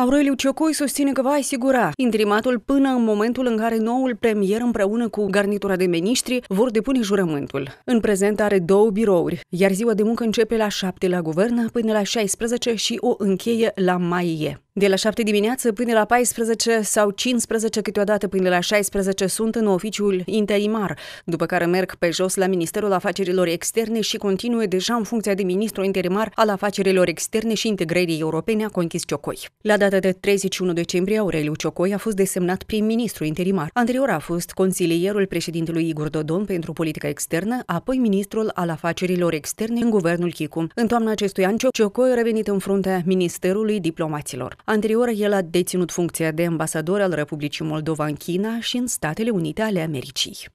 Aureliu Ciocoi susține că va asigura intrimatul până în momentul în care noul premier împreună cu garnitura de miniștri vor depune jurământul. În prezent are două birouri, iar ziua de muncă începe la 7 la guvern până la 16 și o încheie la maie. De la 7 dimineață până la 14 sau 15, câteodată până la 16, sunt în oficiul interimar, după care merg pe jos la Ministerul Afacerilor Externe și continuă deja în funcția de ministru interimar al afacerilor externe și integrării europene a conchis Ciocoi. La data de 31 decembrie, Aureliu Ciocoi a fost desemnat prim-ministru interimar. Anterior a fost consilierul președintelui Igor Dodon pentru politica externă, apoi ministrul al afacerilor externe în guvernul Chicum. În toamna acestui an, Ciocoi a revenit în fruntea Ministerului Diplomaților. Anterior, el a deținut funcția de ambasador al Republicii Moldova în China și în Statele Unite ale Americii.